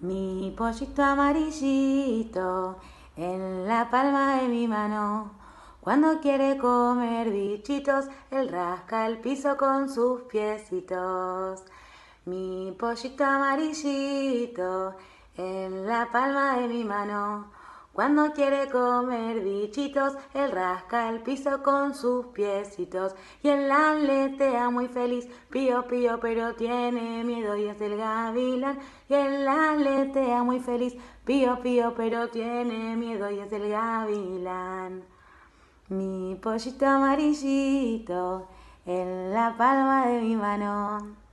Mi pollito amarillito en la palma de mi mano. Cuando quiere comer bichitos, él rasca el piso con sus piecitos. Mi pollito amarillito en la palma de mi mano. Cuando quiere comer bichitos, él rasca el piso con sus piecitos y él aletea muy feliz, pío pío, pero tiene miedo y es el gavilán. Y él aletea muy feliz, pío pío, pero tiene miedo y es el gavilán. Mi pollito amarillito en la palma de mi mano.